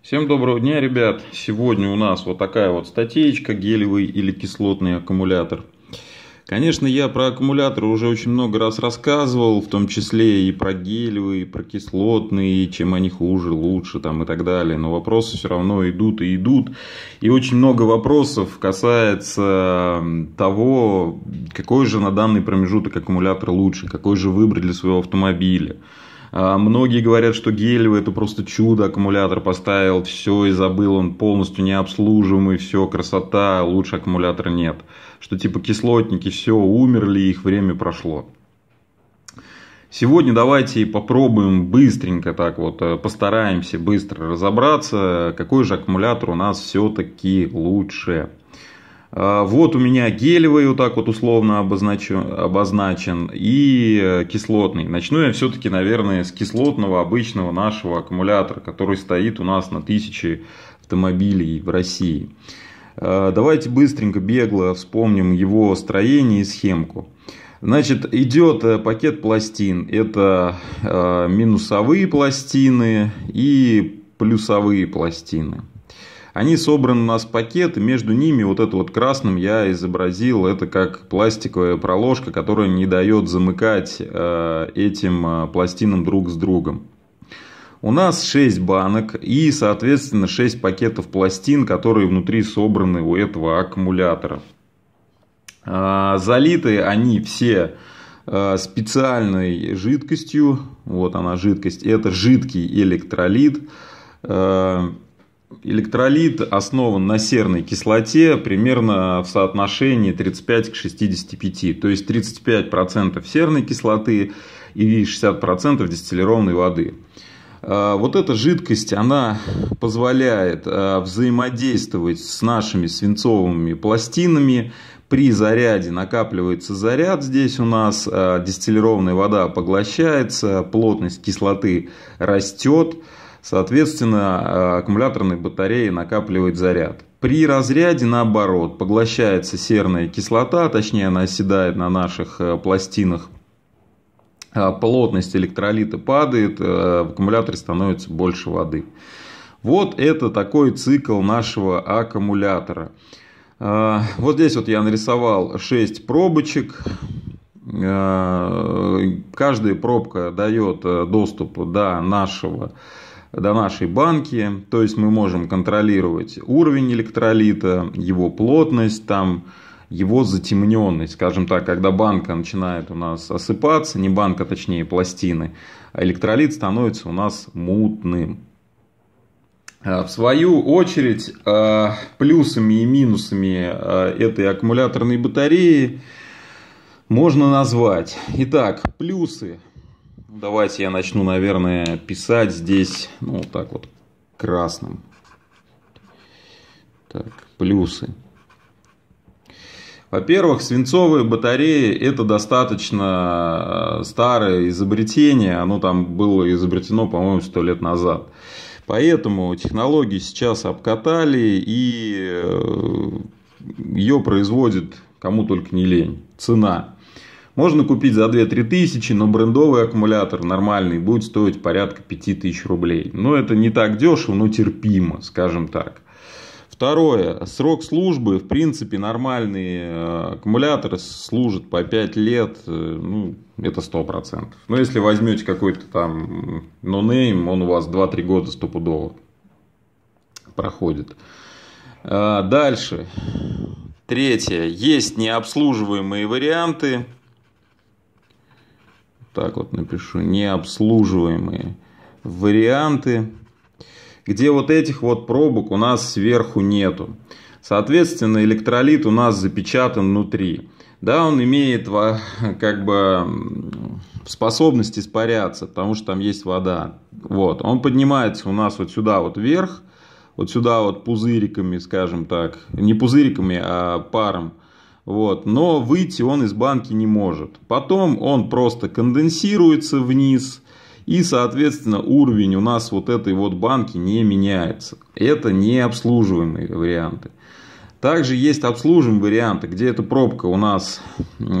Всем доброго дня, ребят! Сегодня у нас вот такая вот статейка гелевый или кислотный аккумулятор. Конечно, я про аккумуляторы уже очень много раз рассказывал, в том числе и про гелевые, и про кислотные, чем они хуже, лучше там и так далее. Но вопросы все равно идут и идут. И очень много вопросов касается того, какой же на данный промежуток аккумулятор лучше, какой же выбрать для своего автомобиля. А, многие говорят, что Гелевый это просто чудо, аккумулятор поставил, все и забыл, он полностью необслуживаемый, все, красота, лучше аккумулятора нет. Что типа кислотники, все, умерли, их время прошло. Сегодня давайте попробуем быстренько так вот, э, постараемся быстро разобраться, какой же аккумулятор у нас все-таки лучше. А, вот у меня гелевый, вот так вот условно обозначу, обозначен, и э, кислотный. Начну я все-таки, наверное, с кислотного обычного нашего аккумулятора, который стоит у нас на тысячи автомобилей в России. А, давайте быстренько, бегло вспомним его строение и схемку. Значит, идет э, пакет пластин. Это э, минусовые пластины и плюсовые пластины. Они собраны у нас в пакеты, между ними вот это вот красным я изобразил, это как пластиковая проложка, которая не дает замыкать э, этим э, пластинам друг с другом. У нас 6 банок и, соответственно, 6 пакетов пластин, которые внутри собраны у этого аккумулятора. Э, залиты они все э, специальной жидкостью. Вот она жидкость. Это жидкий электролит. Э, Электролит основан на серной кислоте примерно в соотношении 35 к 65, то есть 35% серной кислоты и 60% дистиллированной воды. А, вот эта жидкость, она позволяет а, взаимодействовать с нашими свинцовыми пластинами. При заряде накапливается заряд здесь у нас, а, дистиллированная вода поглощается, плотность кислоты растет. Соответственно, э, аккумуляторной батареи накапливает заряд. При разряде, наоборот, поглощается серная кислота, точнее она оседает на наших э, пластинах. Э, плотность электролита падает, в аккумуляторе становится больше воды. Вот это такой цикл нашего аккумулятора. Вот здесь вот я нарисовал 6 пробочек. Каждая пробка дает доступ до нашего аккумулятора до нашей банки, то есть мы можем контролировать уровень электролита, его плотность, там, его затемненность, скажем так, когда банка начинает у нас осыпаться, не банка, точнее пластины, электролит становится у нас мутным. А, в свою очередь, а, плюсами и минусами а, этой аккумуляторной батареи можно назвать. Итак, плюсы Давайте я начну, наверное, писать здесь, ну, вот так вот, красным. Так, плюсы. Во-первых, свинцовые батареи – это достаточно э, старое изобретение. Оно там было изобретено, по-моему, сто лет назад. Поэтому технологии сейчас обкатали, и э, ее производит кому только не лень. Цена можно купить за 2-3 тысячи, но брендовый аккумулятор нормальный будет стоить порядка 5000 рублей. Но это не так дешево, но терпимо, скажем так. Второе. Срок службы, в принципе, нормальные э, аккумуляторы служат по 5 лет, э, ну, это 100%. Но если возьмете какой-то там нонейм, он у вас 2-3 года стопудово проходит. Э, дальше. Третье. Есть необслуживаемые варианты так вот напишу, необслуживаемые варианты, где вот этих вот пробок у нас сверху нету. Соответственно, электролит у нас запечатан внутри. Да, он имеет а, как бы способность испаряться, потому что там есть вода. Вот, он поднимается у нас вот сюда вот вверх, вот сюда вот пузыриками, скажем так, не пузыриками, а паром – вот, но выйти он из банки не может. Потом он просто конденсируется вниз, и, соответственно, уровень у нас вот этой вот банки не меняется. Это не обслуживаемые варианты. Также есть обслуживаемые варианты, где эта пробка у нас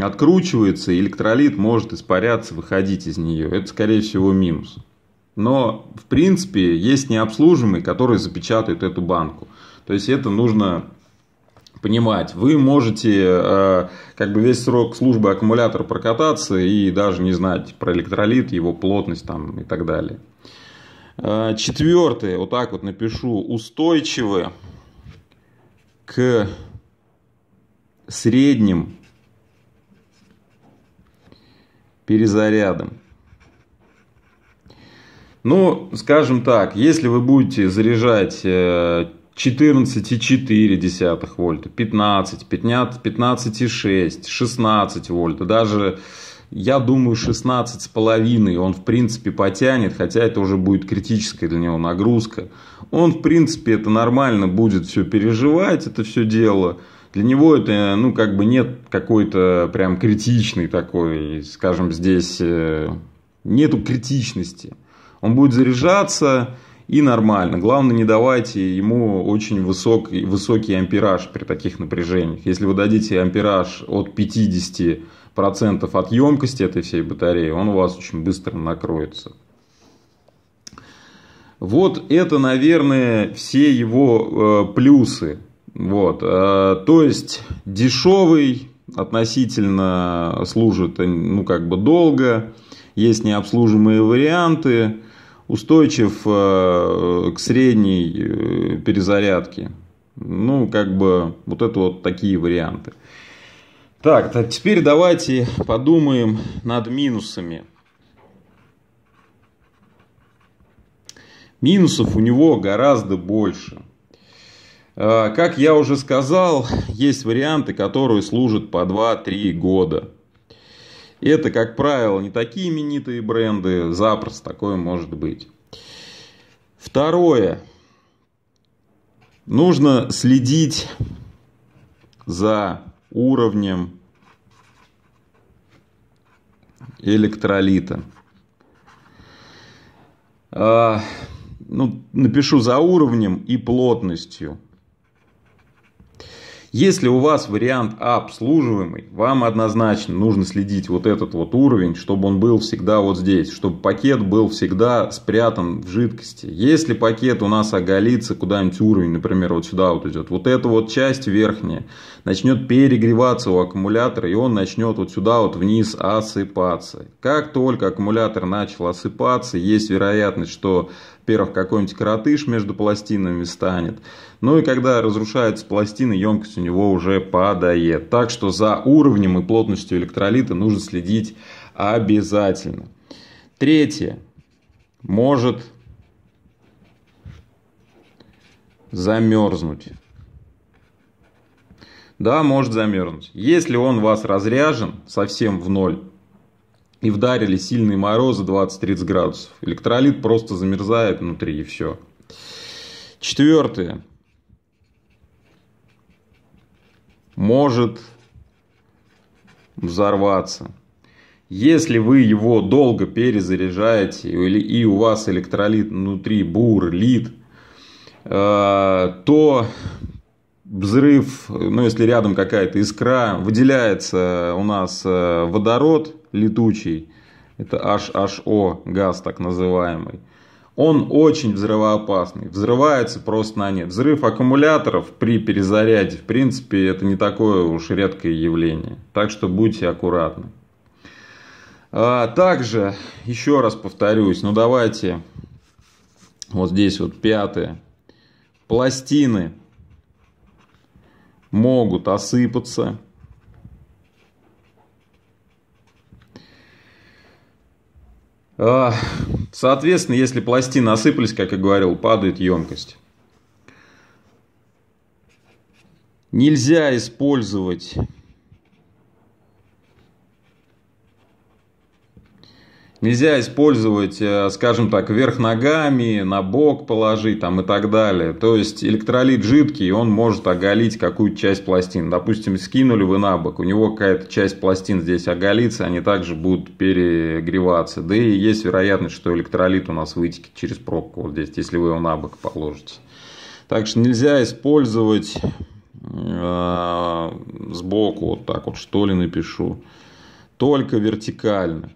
откручивается, и электролит может испаряться, выходить из нее. Это, скорее всего, минус. Но, в принципе, есть необслуживаемые, которые запечатают эту банку. То есть, это нужно понимать. Вы можете э, как бы весь срок службы аккумулятора прокататься и даже не знать про электролит, его плотность там и так далее. Э, четвертое, вот так вот напишу, устойчивы к средним перезарядам. Ну, скажем так, если вы будете заряжать э, 14,4 вольта, 15, 15 15 6, 16 вольт, даже я думаю, 16 с половиной он, в принципе, потянет, хотя это уже будет критическая для него нагрузка. Он, в принципе, это нормально будет все переживать, это все дело. Для него это, ну, как бы нет какой-то прям критичной такой, скажем, здесь э, нету критичности. Он будет заряжаться, и нормально. Главное, не давайте ему очень высокий, высокий ампераж при таких напряжениях. Если вы дадите ампераж от 50% от емкости этой всей батареи, он у вас очень быстро накроется. Вот это, наверное, все его э, плюсы. Вот, э, то есть дешевый относительно служит, э, ну как бы долго, есть необслуживаемые варианты устойчив э, к средней э, перезарядке. Ну, как бы, вот это вот такие варианты. Так, а теперь давайте подумаем над минусами. Минусов у него гораздо больше. Э, как я уже сказал, есть варианты, которые служат по 2-3 года. И это, как правило, не такие именитые бренды, запросто такое может быть. Второе. Нужно следить за уровнем электролита. А, ну, напишу за уровнем и плотностью если у вас вариант А обслуживаемый, вам однозначно нужно следить вот этот вот уровень, чтобы он был всегда вот здесь, чтобы пакет был всегда спрятан в жидкости. Если пакет у нас оголится куда-нибудь уровень, например, вот сюда вот идет, вот эта вот часть верхняя начнет перегреваться у аккумулятора, и он начнет вот сюда вот вниз осыпаться. Как только аккумулятор начал осыпаться, есть вероятность, что во-первых, какой-нибудь коротыш между пластинами станет. Ну и когда разрушаются пластины, емкость у него уже падает. Так что за уровнем и плотностью электролита нужно следить обязательно. Третье. Может замерзнуть. Да, может замерзнуть. Если он вас разряжен совсем в ноль, и вдарили сильные морозы 20-30 градусов. Электролит просто замерзает внутри и все. Четвертое. Может взорваться. Если вы его долго перезаряжаете или и у вас электролит внутри бурлит, э, то взрыв, ну если рядом какая-то искра, выделяется у нас э, водород, летучий. Это HHO газ так называемый. Он очень взрывоопасный. Взрывается просто на нет. Взрыв аккумуляторов при перезаряде, в принципе, это не такое уж редкое явление. Так что будьте аккуратны. А, также, еще раз повторюсь, ну давайте, вот здесь вот пятое. Пластины могут осыпаться Соответственно, если пластины осыпались, как я говорил, падает емкость. Нельзя использовать Нельзя использовать, э, скажем так, вверх ногами, на бок положить, там и так далее. То есть электролит жидкий, он может оголить какую-то часть пластин. Допустим, скинули вы на бок, у него какая-то часть пластин здесь оголится, они также будут перегреваться. Да и есть вероятность, что электролит у нас вытекет через пробку вот здесь, если вы его на бок положите. Так что нельзя использовать э, сбоку вот так вот, что ли напишу, только вертикально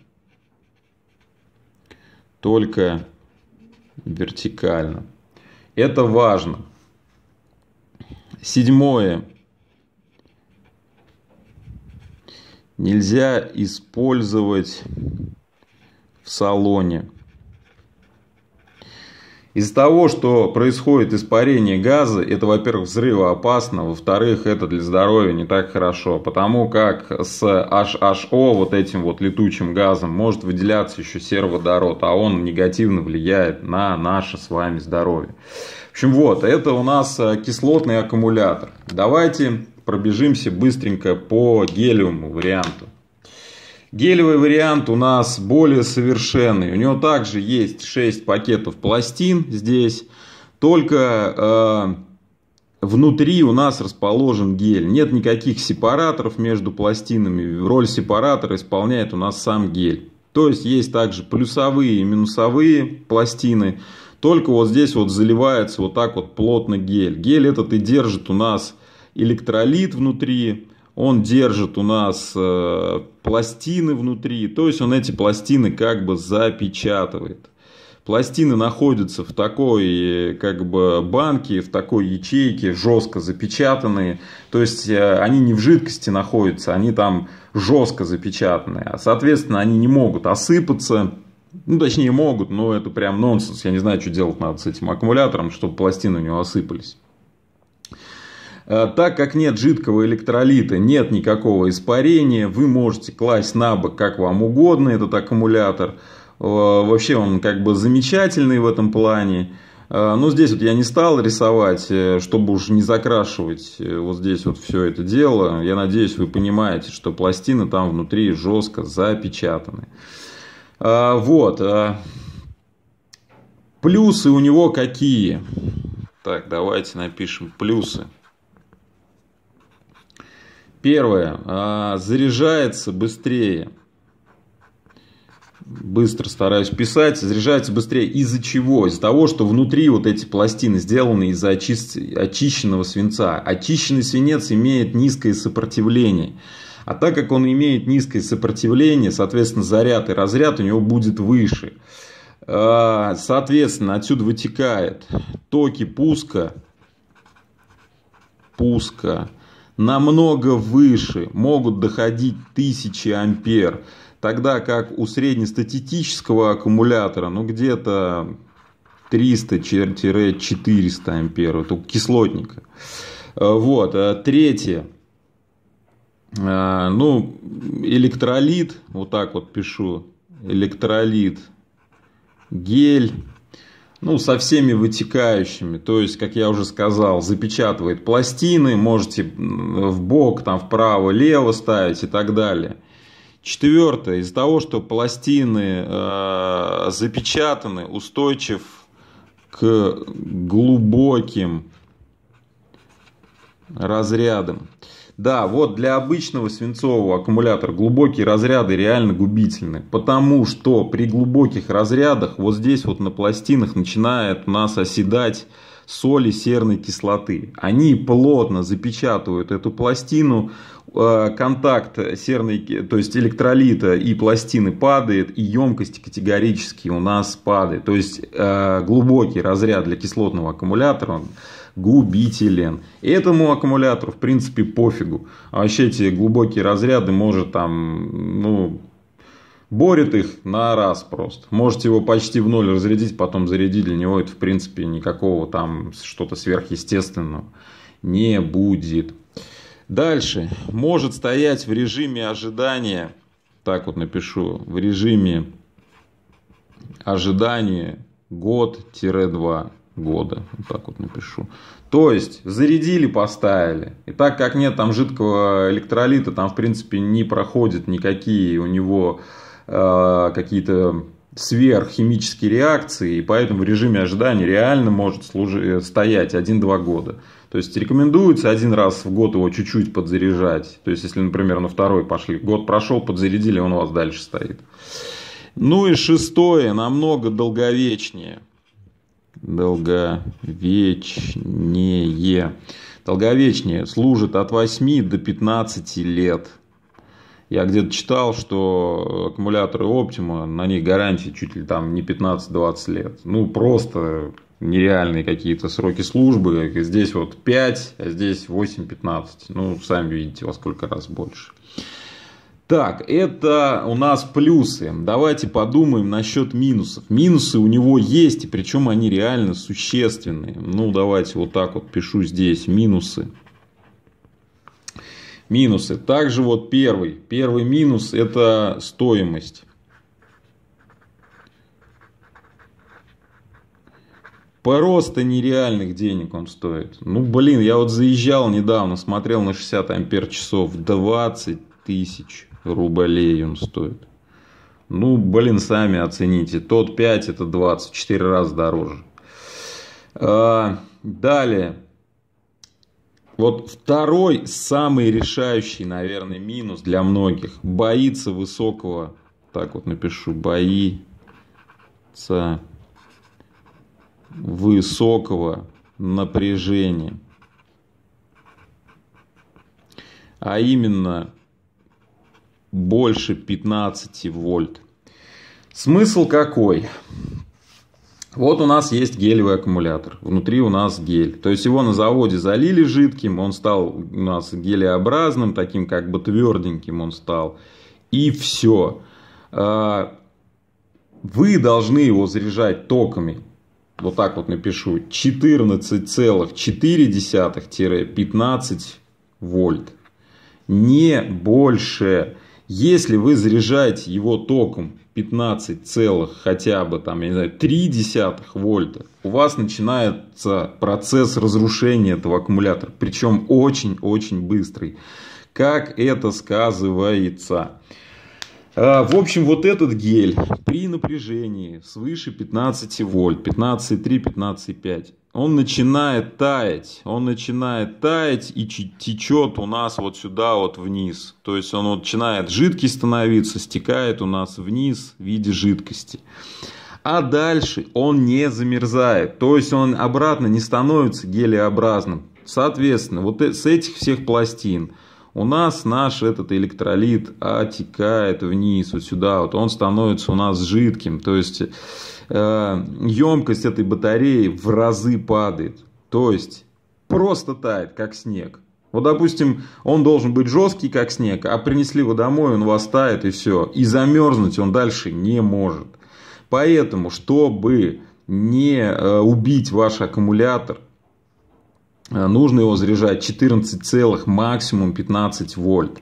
только вертикально. Это важно. Седьмое. Нельзя использовать в салоне. Из-за того, что происходит испарение газа, это, во-первых, взрывоопасно, во-вторых, это для здоровья не так хорошо, потому как с HHO, вот этим вот летучим газом, может выделяться еще сероводород, а он негативно влияет на наше с вами здоровье. В общем, вот, это у нас э, кислотный аккумулятор. Давайте пробежимся быстренько по гелиуму варианту. Гелевый вариант у нас более совершенный. У него также есть 6 пакетов пластин здесь. Только э, внутри у нас расположен гель. Нет никаких сепараторов между пластинами. Роль сепаратора исполняет у нас сам гель. То есть есть также плюсовые и минусовые пластины. Только вот здесь вот заливается вот так вот плотно гель. Гель этот и держит у нас электролит внутри он держит у нас э, пластины внутри, то есть он эти пластины как бы запечатывает. Пластины находятся в такой как бы банке, в такой ячейке, жестко запечатанные. То есть э, они не в жидкости находятся, они там жестко запечатанные. А, соответственно, они не могут осыпаться. Ну, точнее, могут, но это прям нонсенс. Я не знаю, что делать надо с этим аккумулятором, чтобы пластины у него осыпались. Э, так как нет жидкого электролита, нет никакого испарения, вы можете класть на бок как вам угодно этот аккумулятор. Э, вообще он как бы замечательный в этом плане. Э, но здесь вот я не стал рисовать, чтобы уж не закрашивать вот здесь вот все это дело. Я надеюсь, вы понимаете, что пластины там внутри жестко запечатаны. Вот. Плюсы у него какие? Так, давайте напишем плюсы. Первое. А, заряжается быстрее. Быстро стараюсь писать. Заряжается быстрее. Из-за чего? Из-за того, что внутри вот эти пластины сделаны из-за очи... очищенного свинца. Очищенный свинец имеет низкое сопротивление. А так как он имеет низкое сопротивление, соответственно, заряд и разряд у него будет выше. А, соответственно, отсюда вытекает токи пуска, пуска намного выше, могут доходить тысячи ампер, тогда как у среднестатистического аккумулятора, ну где-то 300-400 ампер, это у кислотника. Вот, а третье, а, ну, электролит, вот так вот пишу, электролит, гель, ну, со всеми вытекающими. То есть, как я уже сказал, запечатывает пластины, можете в бок, там, вправо, лево ставить и так далее. Четвертое, из-за того, что пластины э, запечатаны, устойчив к глубоким разрядам. Да, вот для обычного свинцового аккумулятора глубокие разряды реально губительны, потому что при глубоких разрядах вот здесь вот на пластинах начинает у нас оседать соли серной кислоты. Они плотно запечатывают эту пластину, э, контакт серной, то есть электролита и пластины падает, и емкость категорически у нас падает. То есть э, глубокий разряд для кислотного аккумулятора губителен. этому аккумулятору, в принципе, пофигу. А вообще эти глубокие разряды может там, ну, борет их на раз просто. Можете его почти в ноль разрядить, потом зарядить. Для него это, в принципе, никакого там что-то сверхъестественного не будет. Дальше. Может стоять в режиме ожидания. Так вот напишу. В режиме ожидания год два года. Вот так вот напишу. То есть, зарядили, поставили. И так как нет там жидкого электролита, там, в принципе, не проходят никакие у него э, какие-то сверххимические реакции, и поэтому в режиме ожидания реально может служить э, стоять 1-2 года. То есть рекомендуется один раз в год его чуть-чуть подзаряжать. То есть, если, например, на второй пошли, год прошел, подзарядили, он у вас дальше стоит. Ну и шестое, намного долговечнее – долговечнее. Долговечнее служит от 8 до 15 лет. Я где-то читал, что аккумуляторы Optima, на них гарантия чуть ли там не 15-20 лет. Ну, просто нереальные какие-то сроки службы. Здесь вот 5, а здесь 8-15. Ну, сами видите, во сколько раз больше. Так, это у нас плюсы. Давайте подумаем насчет минусов. Минусы у него есть, и причем они реально существенные. Ну, давайте вот так вот пишу здесь. Минусы. Минусы. Также вот первый. Первый минус – это стоимость. Просто нереальных денег он стоит. Ну, блин, я вот заезжал недавно, смотрел на 60 ампер часов. 20 тысяч рублей он стоит. Ну, блин, сами оцените. Тот 5, это 20, 4 раза дороже. А, далее. Вот второй, самый решающий, наверное, минус для многих. Боится высокого, так вот напишу, боится высокого напряжения. А именно, больше 15 вольт. Смысл какой? Вот у нас есть гелевый аккумулятор. Внутри у нас гель. То есть его на заводе залили жидким, он стал у нас гелеобразным, таким как бы тверденьким он стал. И все. А, вы должны его заряжать токами. Вот так вот напишу. 14,4-15 вольт. Не больше. Если вы заряжаете его током 15 целых хотя бы там, я не знаю, 3 десятых вольта, у вас начинается процесс разрушения этого аккумулятора, причем очень-очень быстрый. Как это сказывается? А, в общем, вот этот гель при напряжении свыше 15 вольт, 15,3, 15,5, он начинает таять, он начинает таять и течет у нас вот сюда вот вниз. То есть он начинает жидкий становиться, стекает у нас вниз в виде жидкости. А дальше он не замерзает, то есть он обратно не становится гелеобразным. Соответственно, вот э, с этих всех пластин – у нас наш этот электролит отекает вниз, вот сюда, вот он становится у нас жидким, то есть э, емкость этой батареи в разы падает, то есть просто тает, как снег. Вот, допустим, он должен быть жесткий, как снег, а принесли его домой, он вас тает и все. И замерзнуть он дальше не может. Поэтому, чтобы не э, убить ваш аккумулятор, Э, нужно его заряжать 14 целых, максимум 15 вольт.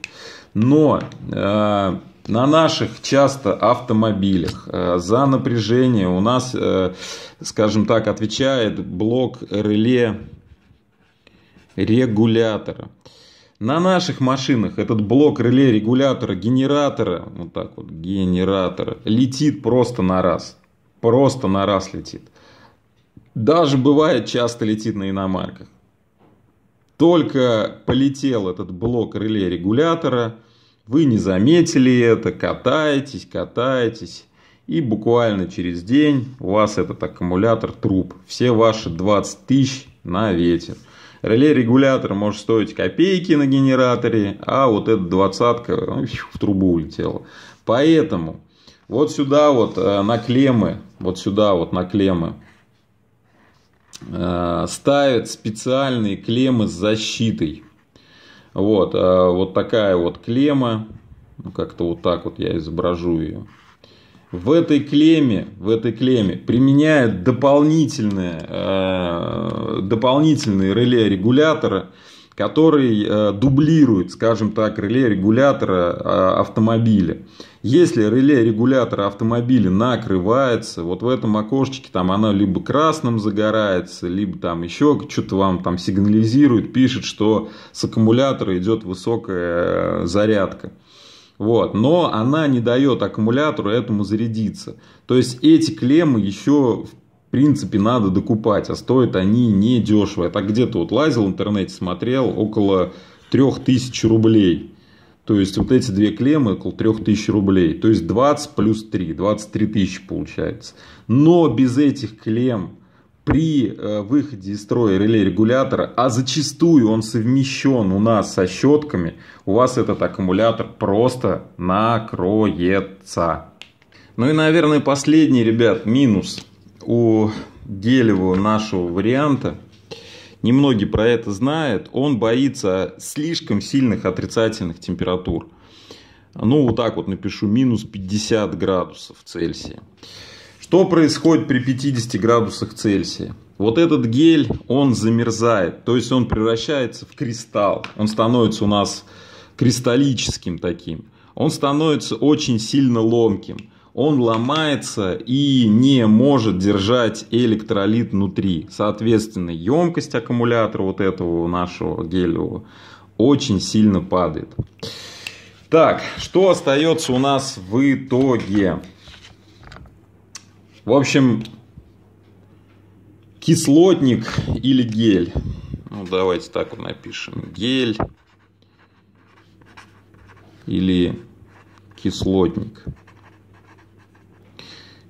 Но э, на наших часто автомобилях э, за напряжение у нас, э, скажем так, отвечает блок реле регулятора. На наших машинах этот блок реле регулятора, генератора, вот так вот, генератора, летит просто на раз. Просто на раз летит. Даже бывает часто летит на иномарках. Только полетел этот блок реле регулятора, вы не заметили это, катаетесь, катаетесь, и буквально через день у вас этот аккумулятор труп. Все ваши 20 тысяч на ветер. Реле-регулятор может стоить копейки на генераторе, а вот эта двадцатка ну, в трубу улетела. Поэтому вот сюда вот э, на клеммы, вот сюда вот на клеммы Э, ставят специальные клеммы с защитой. Вот, э, вот такая вот клемма. Ну, как-то вот так вот я изображу ее. В этой клемме, в этой клемме применяют дополнительные, э, дополнительные реле регулятора, который дублирует, скажем так, реле регулятора автомобиля. Если реле регулятора автомобиля накрывается, вот в этом окошечке там она либо красным загорается, либо там еще что-то вам там сигнализирует, пишет, что с аккумулятора идет высокая э, зарядка. Вот. Но она не дает аккумулятору этому зарядиться. То есть эти клеммы еще в принципе, надо докупать, а стоят они не дешево. Я так где-то вот лазил в интернете, смотрел, около 3000 рублей то есть вот эти две клеммы около 3000 рублей. То есть 20 плюс 3, 23 тысячи получается. Но без этих клем при э, выходе из строя реле регулятора, а зачастую он совмещен у нас со щетками, у вас этот аккумулятор просто накроется. Ну и, наверное, последний, ребят, минус у гелевого нашего варианта – немногие про это знают, он боится слишком сильных отрицательных температур. Ну, вот так вот напишу, минус 50 градусов Цельсия. Что происходит при 50 градусах Цельсия? Вот этот гель, он замерзает, то есть он превращается в кристалл. Он становится у нас кристаллическим таким. Он становится очень сильно ломким он ломается и не может держать электролит внутри. Соответственно, емкость аккумулятора вот этого нашего гелевого очень сильно падает. Так, что остается у нас в итоге? В общем, кислотник или гель. Ну, давайте так вот напишем. Гель или кислотник.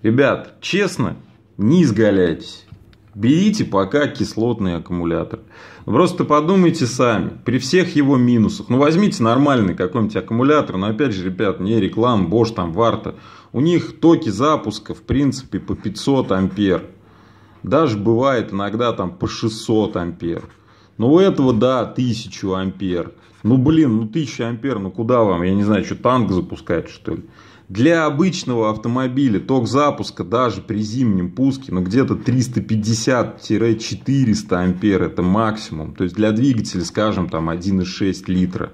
Ребят, честно, не изгаляйтесь. Берите пока кислотный аккумулятор. Просто подумайте сами, при всех его минусах. Ну, возьмите нормальный какой-нибудь аккумулятор, но опять же, ребят, не реклама, Bosch, там, Варта. У них токи запуска, в принципе, по 500 ампер. Даже бывает иногда там по 600 ампер. Ну, у этого, да, 1000 ампер. Ну, блин, ну 1000 ампер, ну куда вам? Я не знаю, что танк запускать, что ли? Для обычного автомобиля ток запуска даже при зимнем пуске, ну где-то 350-400 ампер это максимум. То есть для двигателя, скажем, там 1,6 литра.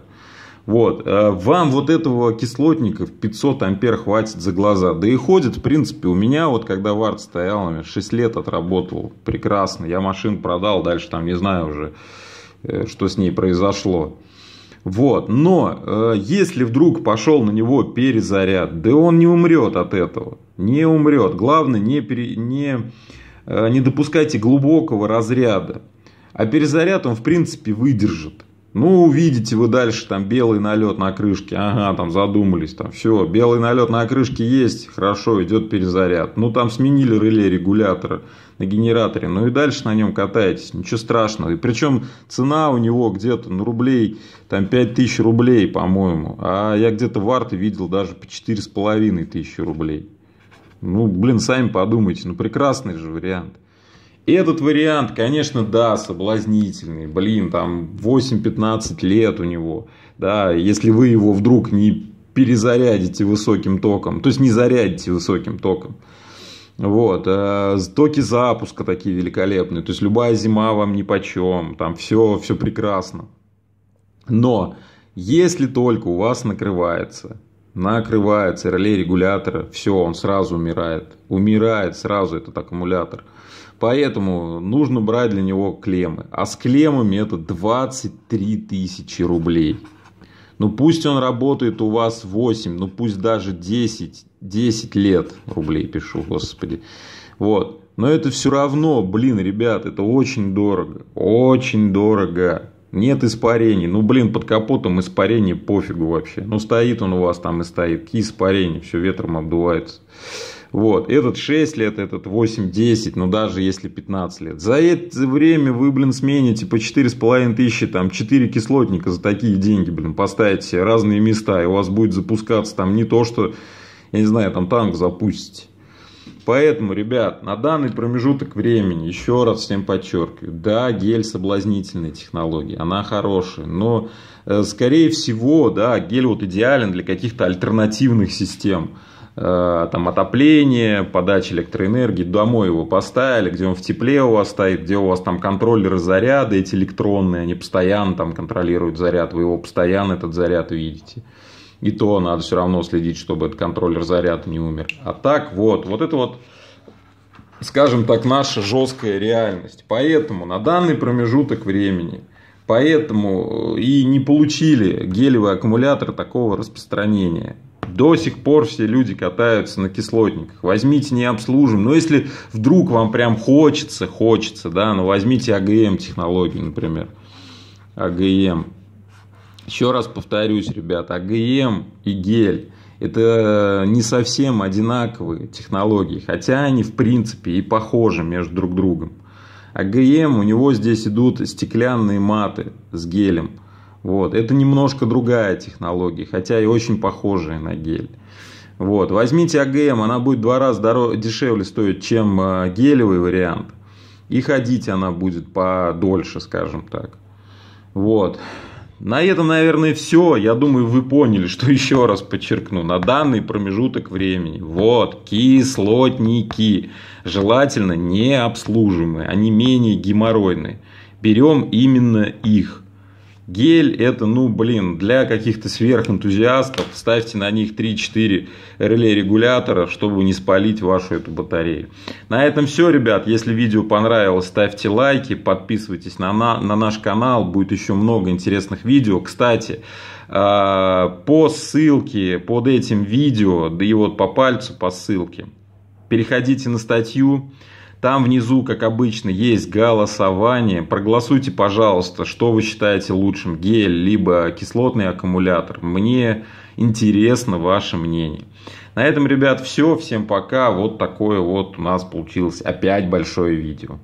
Вот. Э, вам вот этого кислотника в 500 ампер хватит за глаза. Да и ходит, в принципе, у меня вот когда вард стоял, у 6 лет отработал прекрасно. Я машин продал, дальше там не знаю уже, э, что с ней произошло. Вот. Но э, если вдруг пошел на него перезаряд, да он не умрет от этого. Не умрет. Главное, не, пере, не, э, не допускайте глубокого разряда. А перезаряд он, в принципе, выдержит. Ну, увидите вы дальше там белый налет на крышке. Ага, там задумались, там все, белый налет на крышке есть, хорошо, идет перезаряд. Ну, там сменили реле регулятора на генераторе, ну и дальше на нем катаетесь, ничего страшного. И причем цена у него где-то на ну, рублей, там 5000 рублей, по-моему. А я где-то в арте видел даже по 4500 тысячи рублей. Ну, блин, сами подумайте, ну прекрасный же вариант этот вариант, конечно, да, соблазнительный. Блин, там 8-15 лет у него. Да, если вы его вдруг не перезарядите высоким током, то есть не зарядите высоким током. Вот, э, токи запуска такие великолепные, то есть любая зима вам ни по чем, там все, все прекрасно. Но если только у вас накрывается накрывается, реле регулятора, все, он сразу умирает. Умирает сразу этот аккумулятор. Поэтому нужно брать для него клеммы. А с клеммами это 23 тысячи рублей. Ну пусть он работает у вас 8, ну пусть даже 10, 10 лет рублей пишу, господи. Вот. Но это все равно, блин, ребят, это очень дорого. Очень дорого. Нет испарений. Ну, блин, под капотом испарений пофигу вообще. Ну, стоит он у вас там и стоит. Какие испарения? Все ветром обдувается. Вот. Этот 6 лет, этот 8-10, ну, даже если 15 лет. За это время вы, блин, смените по 4,5 тысячи, там, 4 кислотника за такие деньги, блин, поставите себе разные места, и у вас будет запускаться там не то, что, я не знаю, там танк запустить Поэтому, ребят, на данный промежуток времени, еще раз всем подчеркиваю, да, гель соблазнительная технология, она хорошая, но, э, скорее всего, да, гель вот идеален для каких-то альтернативных систем э, там отопление, подача электроэнергии, домой его поставили, где он в тепле у вас стоит, где у вас там контроллеры заряда эти электронные, они постоянно там контролируют заряд, вы его постоянно этот заряд видите. И то надо все равно следить, чтобы этот контроллер заряд не умер. А так вот, вот это вот, скажем так, наша жесткая реальность. Поэтому на данный промежуток времени, поэтому э, и не получили гелевые аккумуляторы такого распространения. До сих пор все люди катаются на кислотниках. Возьмите, не обслужим. Но если вдруг вам прям хочется, хочется, да, ну возьмите АГМ технологии, например. АГМ еще раз повторюсь, ребята, АГМ и гель – это э, не совсем одинаковые технологии, хотя они, в принципе, и похожи между друг другом. АГМ, у него здесь идут стеклянные маты с гелем. Вот. Это немножко другая технология, хотя и очень похожая на гель. Вот. Возьмите АГМ, она будет в два раза дороже, дешевле стоить, чем э, гелевый вариант. И ходить она будет подольше, скажем так. Вот. На этом, наверное, все. Я думаю, вы поняли, что еще раз подчеркну. На данный промежуток времени. Вот, кислотники. Желательно а не необслуживаемые. Они менее геморройные. Берем именно их. Гель это, ну, блин, для каких-то сверхэнтузиастов ставьте на них 3-4 реле регулятора, чтобы не спалить вашу эту батарею. На этом все, ребят. Если видео понравилось, ставьте лайки, подписывайтесь на, на, на наш канал. Будет еще много интересных видео. Кстати, э, по ссылке под этим видео, да и вот по пальцу по ссылке, переходите на статью. Там внизу, как обычно, есть голосование. Проголосуйте, пожалуйста, что вы считаете лучшим, гель, либо кислотный аккумулятор. Мне интересно ваше мнение. На этом, ребят, все. Всем пока. Вот такое вот у нас получилось опять большое видео.